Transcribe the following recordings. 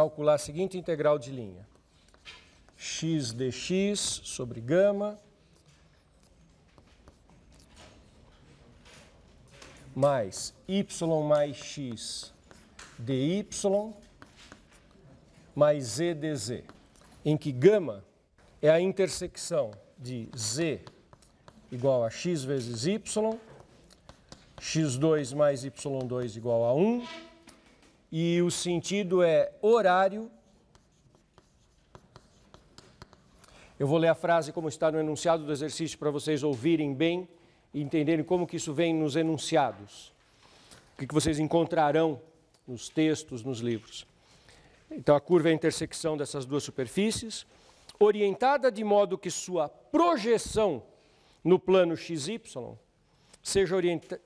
calcular a seguinte integral de linha. x dx sobre gama mais y mais x dy mais z dz, em que gama é a intersecção de z igual a x vezes y, x2 mais y2 igual a 1, e o sentido é horário. Eu vou ler a frase como está no enunciado do exercício para vocês ouvirem bem e entenderem como que isso vem nos enunciados. O que, que vocês encontrarão nos textos, nos livros. Então a curva é a intersecção dessas duas superfícies, orientada de modo que sua projeção no plano XY seja,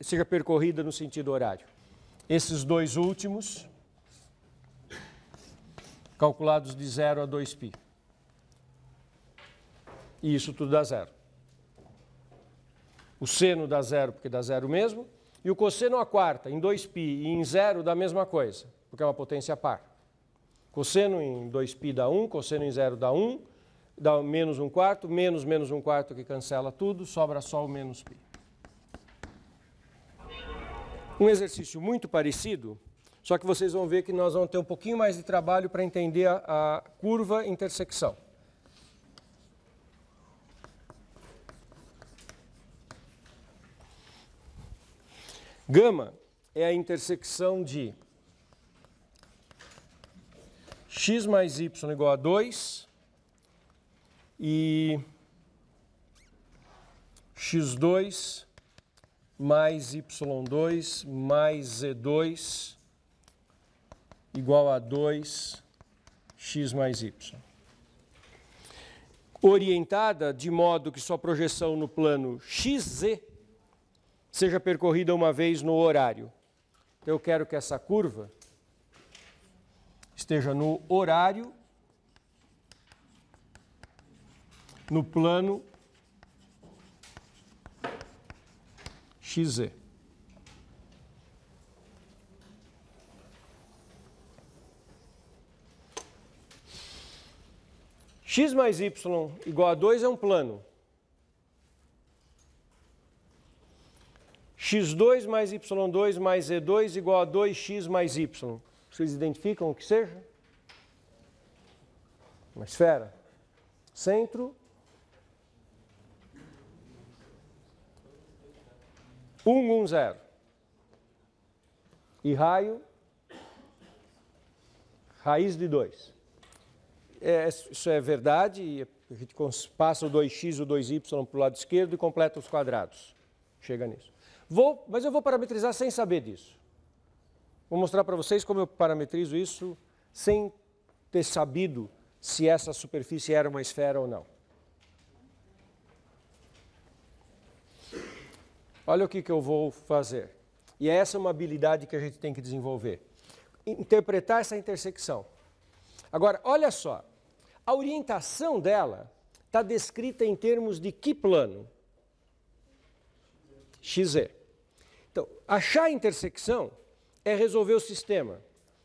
seja percorrida no sentido horário. Esses dois últimos calculados de 0 a 2π. E isso tudo dá zero. O seno dá zero porque dá zero mesmo, e o cosseno a quarta em 2π e em zero dá a mesma coisa, porque é uma potência par. Cosseno em 2π dá 1, cosseno em zero dá 1, dá menos 1 quarto, menos menos 1 quarto que cancela tudo, sobra só o menos π. Um exercício muito parecido só que vocês vão ver que nós vamos ter um pouquinho mais de trabalho para entender a, a curva intersecção. Gama é a intersecção de x mais y igual a 2 e x2 mais y2 mais z2 igual a 2x mais y. Orientada de modo que sua projeção no plano xz seja percorrida uma vez no horário. Então, eu quero que essa curva esteja no horário, no plano xz. x mais y igual a 2 é um plano. x2 mais y2 mais z2 igual a 2x mais y. Vocês identificam o que seja? Uma esfera. Centro. Um, um, zero. E raio, raiz de 2 é, isso é verdade, a gente passa o 2x, o 2y para o lado esquerdo e completa os quadrados. Chega nisso. Vou, mas eu vou parametrizar sem saber disso. Vou mostrar para vocês como eu parametrizo isso sem ter sabido se essa superfície era uma esfera ou não. Olha o que, que eu vou fazer. E é essa é uma habilidade que a gente tem que desenvolver. Interpretar essa intersecção. Agora, olha só. A orientação dela está descrita em termos de que plano? XZ. Então, achar a intersecção é resolver o sistema.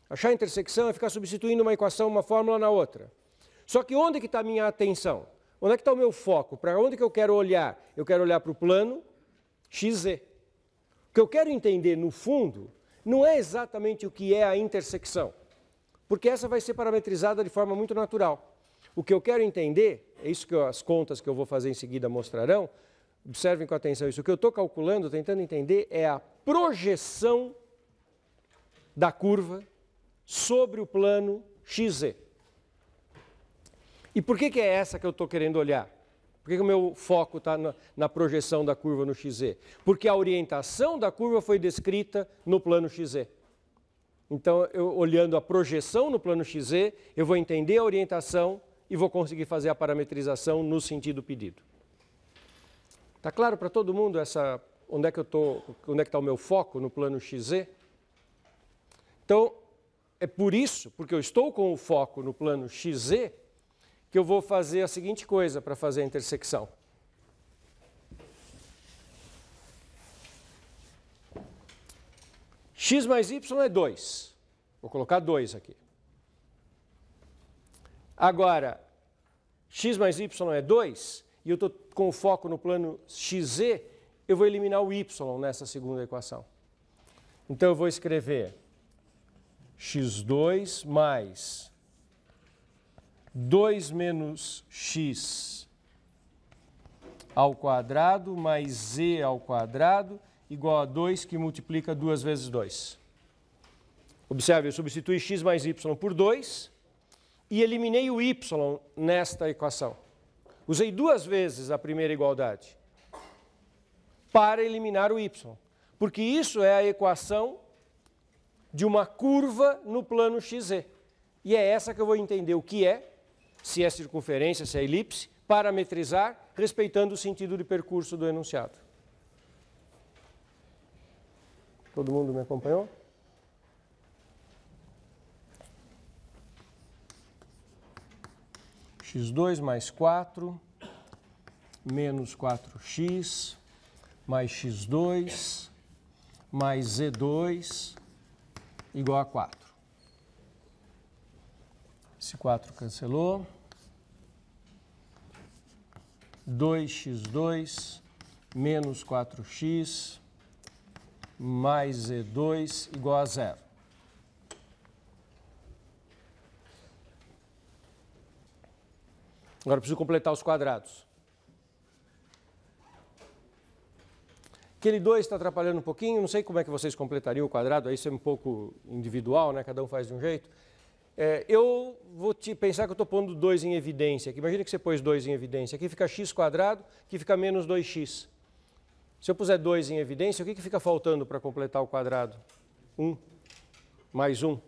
Achar a intersecção é ficar substituindo uma equação, uma fórmula na outra. Só que onde é que está a minha atenção? Onde é que está o meu foco? Para onde que eu quero olhar? Eu quero olhar para o plano XZ. O que eu quero entender, no fundo, não é exatamente o que é a intersecção, porque essa vai ser parametrizada de forma muito natural. O que eu quero entender, é isso que eu, as contas que eu vou fazer em seguida mostrarão, observem com atenção isso, o que eu estou calculando, tentando entender, é a projeção da curva sobre o plano XZ. E por que, que é essa que eu estou querendo olhar? Por que, que o meu foco está na, na, projeção da curva no XZ? Porque a orientação da curva foi descrita no plano XZ. Então, eu, olhando a projeção no plano XZ, eu vou entender a orientação e vou conseguir fazer a parametrização no sentido pedido. Está claro para todo mundo essa, onde é que eu onde é que está o meu foco no plano XZ? Então, é por isso, porque eu estou com o foco no plano XZ, que eu vou fazer a seguinte coisa para fazer a intersecção. x mais y é 2. Vou colocar 2 aqui. Agora, x mais y é 2, e eu estou com o foco no plano xz, eu vou eliminar o y nessa segunda equação. Então eu vou escrever x2 mais 2 menos x ao quadrado mais z ao quadrado igual a 2 que multiplica 2 vezes 2. Observe, eu substituí x mais y por 2 e eliminei o y nesta equação. Usei duas vezes a primeira igualdade para eliminar o y, porque isso é a equação de uma curva no plano xz. E é essa que eu vou entender o que é, se é circunferência, se é elipse, parametrizar, respeitando o sentido de percurso do enunciado. Todo mundo me acompanhou? x2 mais 4, menos 4x, mais x2, mais z2, igual a 4. Esse 4 cancelou. 2x2 menos 4x mais z2 igual a zero. Agora preciso completar os quadrados. Aquele 2 está atrapalhando um pouquinho, não sei como é que vocês completariam o quadrado, isso é um pouco individual, né? cada um faz de um jeito. É, eu vou te pensar que eu estou pondo 2 em evidência aqui. Imagina que você pôs 2 em evidência. Aqui fica x quadrado, aqui fica menos 2x. Se eu puser 2 em evidência, o que, que fica faltando para completar o quadrado? 1, um, mais 1. Um.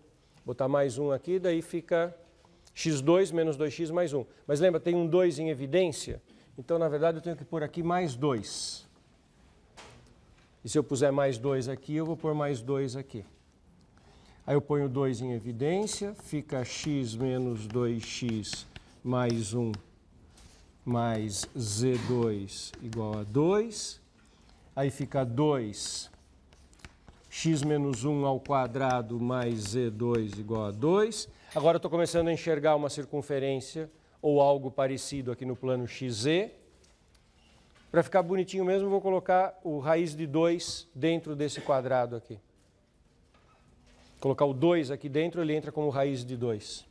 Botar mais 1 um aqui, daí fica x2 menos 2x mais 1. Mas lembra, tem um 2 em evidência, então na verdade eu tenho que pôr aqui mais 2. E se eu puser mais 2 aqui, eu vou pôr mais 2 aqui. Aí eu ponho 2 em evidência, fica x menos 2x mais 1 mais z2 igual a 2. Aí fica 2 x menos 1 ao quadrado mais z2 igual a 2. Agora estou começando a enxergar uma circunferência ou algo parecido aqui no plano XZ. Para ficar bonitinho mesmo, vou colocar o raiz de 2 dentro desse quadrado aqui. Colocar o 2 aqui dentro, ele entra como raiz de 2.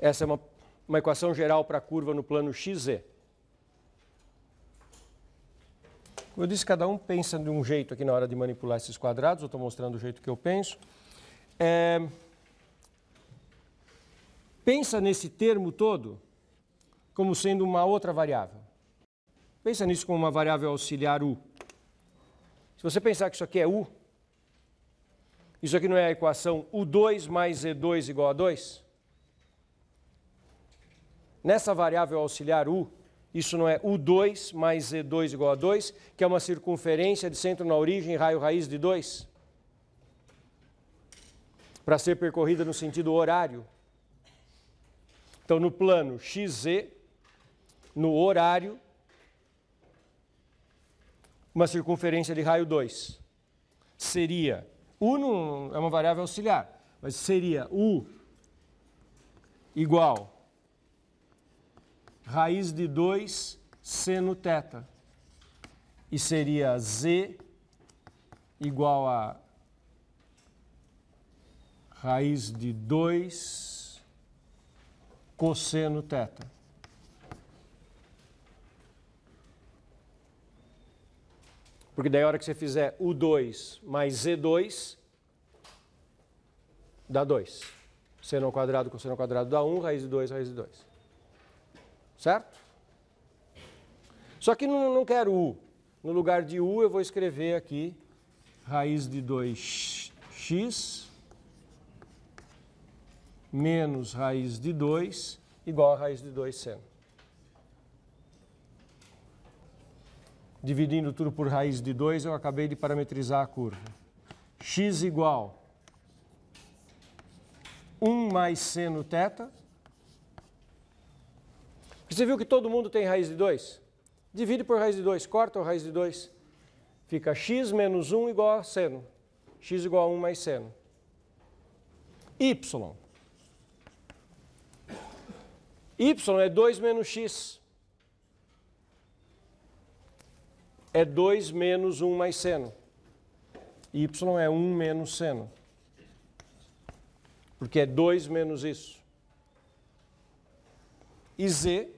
Essa é uma, uma equação geral para a curva no plano XZ. eu disse, cada um pensa de um jeito aqui na hora de manipular esses quadrados. Eu estou mostrando o jeito que eu penso. É... Pensa nesse termo todo como sendo uma outra variável. Pensa nisso como uma variável auxiliar U. Se você pensar que isso aqui é U, isso aqui não é a equação U2 mais E2 igual a 2? Nessa variável auxiliar U, isso não é U2 mais Z2 igual a 2, que é uma circunferência de centro na origem raio raiz de 2, para ser percorrida no sentido horário. Então, no plano XZ, no horário, uma circunferência de raio 2 seria, U é uma variável auxiliar, mas seria U igual raiz de 2 seno teta. E seria z igual a raiz de 2 cosseno teta. Porque daí a hora que você fizer u 2 mais z2, dá 2. Seno ao quadrado, cosseno ao quadrado dá 1, raiz de 2, raiz de 2. Certo? Só que não, não quero U. No lugar de U, eu vou escrever aqui raiz de 2x menos raiz de 2 igual a raiz de 2 seno. Dividindo tudo por raiz de 2, eu acabei de parametrizar a curva. x igual 1 mais seno θ você viu que todo mundo tem raiz de 2? Divide por raiz de 2, corta a raiz de 2. Fica x menos 1 igual a seno. x igual a 1 mais seno. y. y é 2 menos x. É 2 menos 1 mais seno. y é 1 menos seno. Porque é 2 menos isso. E z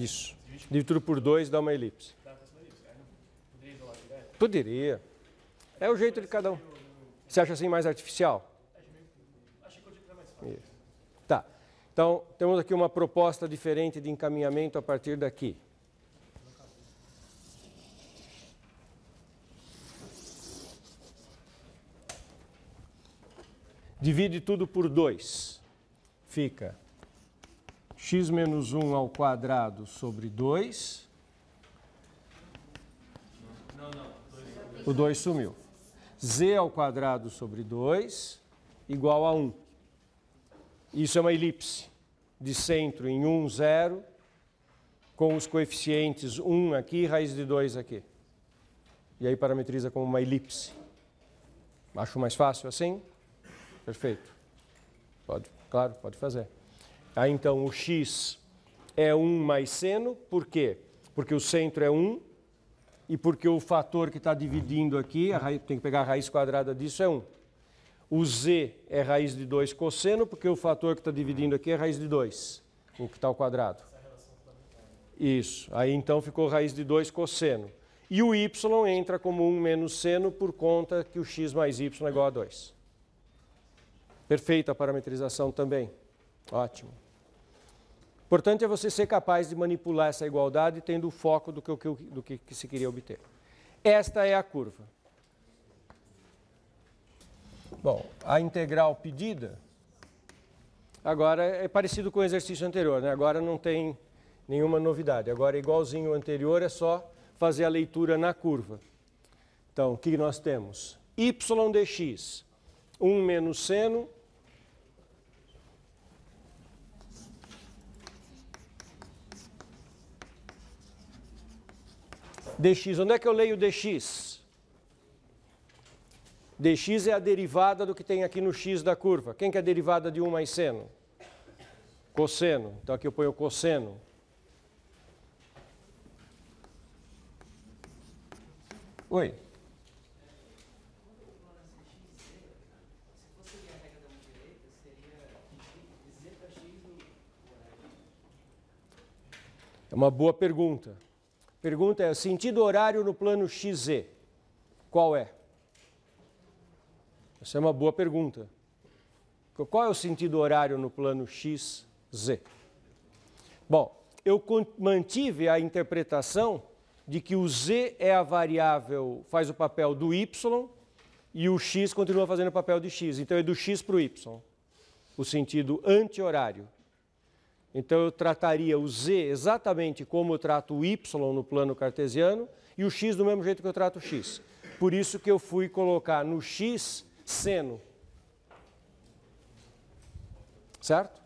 Isso. Dividido por 2 dá uma elipse. Poderia. É o jeito de cada um. Você acha assim mais artificial? fácil. Tá. Então, temos aqui uma proposta diferente de encaminhamento a partir daqui. Divide tudo por 2. Fica x menos 1 ao quadrado sobre 2. O 2 sumiu. z ao quadrado sobre 2 igual a 1. Isso é uma elipse de centro em 1, 0, com os coeficientes 1 aqui e raiz de 2 aqui. E aí parametriza como uma elipse. Acho mais fácil assim? Perfeito. Pode, claro, pode fazer. Aí ah, então o x é 1 mais seno, por quê? Porque o centro é 1 e porque o fator que está dividindo aqui, raiz, tem que pegar a raiz quadrada disso, é 1. O z é raiz de 2 cosseno, porque o fator que está dividindo aqui é raiz de 2, o que está ao quadrado. Isso, aí então ficou raiz de 2 cosseno. E o y entra como 1 menos seno por conta que o x mais y é igual a 2. Perfeita a parametrização também. Ótimo. Importante é você ser capaz de manipular essa igualdade tendo o foco do que, do que, que se queria obter. Esta é a curva. Bom, a integral pedida agora é parecido com o exercício anterior, né? agora não tem nenhuma novidade. Agora, é igualzinho ao anterior, é só fazer a leitura na curva. Então, o que nós temos? y dx, 1 menos seno dx. Onde é que eu leio dx? dx é a derivada do que tem aqui no x da curva. Quem que é a derivada de 1 mais seno? Cosseno. Então aqui eu ponho cosseno. Oi. É uma boa pergunta. Pergunta é: sentido horário no plano XZ, qual é? Essa é uma boa pergunta. Qual é o sentido horário no plano XZ? Bom, eu mantive a interpretação de que o Z é a variável, faz o papel do Y e o X continua fazendo o papel de X. Então é do X para o Y, o sentido anti-horário. Então eu trataria o z exatamente como eu trato o y no plano cartesiano e o x do mesmo jeito que eu trato o x. Por isso que eu fui colocar no x seno. Certo?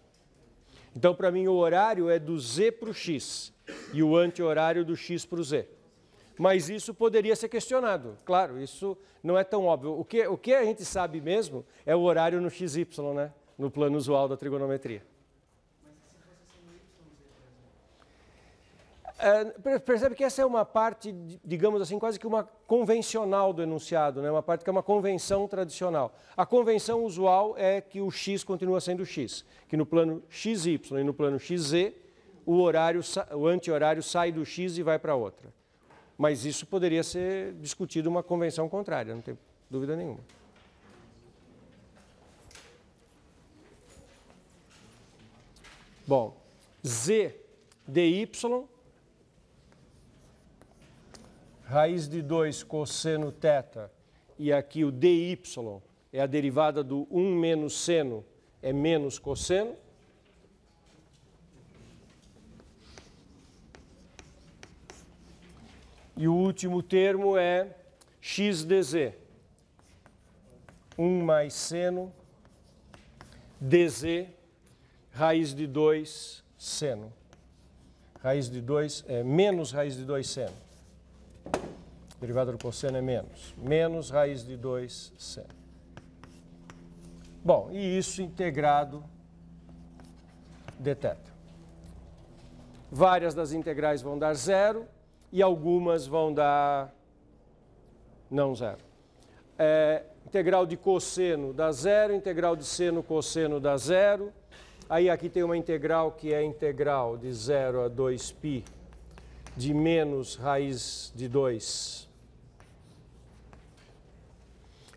Então para mim o horário é do z para o x e o anti-horário do x para o z. Mas isso poderia ser questionado. Claro, isso não é tão óbvio. O que, o que a gente sabe mesmo é o horário no XY, né? no plano usual da trigonometria. É, percebe que essa é uma parte, digamos assim, quase que uma convencional do enunciado, né? uma parte que é uma convenção tradicional. A convenção usual é que o x continua sendo x, que no plano xy e no plano xz o, horário, o anti-horário sai do x e vai para outra. Mas isso poderia ser discutido uma convenção contrária, não tem dúvida nenhuma. Bom, z dy raiz de 2 cosseno teta e aqui o dy é a derivada do 1 menos seno, é menos cosseno. E o último termo é xdz. 1 mais seno dz raiz de 2 seno. Raiz de 2 é menos raiz de 2 seno. Derivada do cosseno é menos. Menos raiz de 2 seno. Bom, e isso integrado deteta. Várias das integrais vão dar zero e algumas vão dar não zero. É, integral de cosseno dá zero, integral de seno cosseno dá zero. Aí aqui tem uma integral que é integral de zero a 2π de menos raiz de 2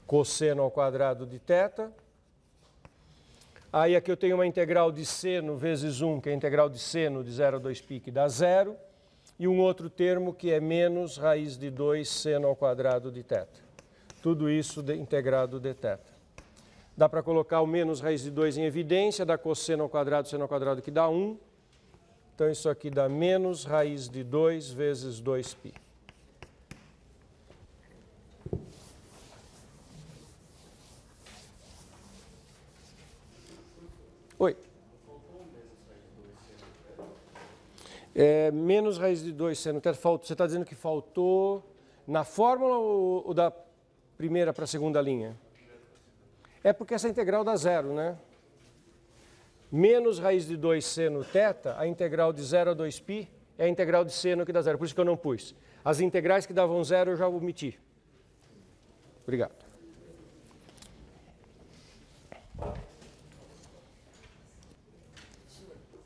cosseno ao quadrado de θ. Aí aqui eu tenho uma integral de seno vezes 1, que é a integral de seno de 0 a 2π, que dá zero. E um outro termo que é menos raiz de 2 seno ao quadrado de θ. Tudo isso de integrado de θ. Dá para colocar o menos raiz de 2 em evidência, dá cosseno ao quadrado, seno ao quadrado que dá 1. Então isso aqui dá menos raiz de 2 vezes 2π. Oi. É, menos raiz de 2 seno teto. Faltou, você está dizendo que faltou na fórmula ou, ou da primeira para a segunda linha? É porque essa integral dá zero, né? Menos raiz de 2 seno teta, a integral de 0 a 2π é a integral de seno que dá zero. Por isso que eu não pus. As integrais que davam zero eu já omiti. Obrigado.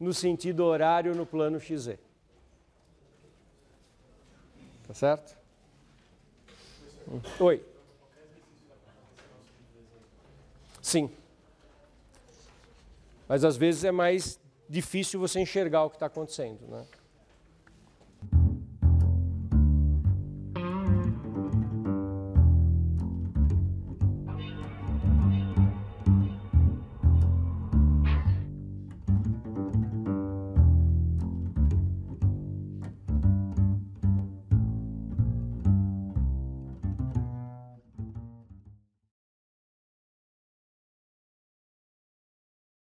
no sentido horário no plano XZ. Tá certo? Oi. Sim. Mas às vezes é mais difícil você enxergar o que está acontecendo, né?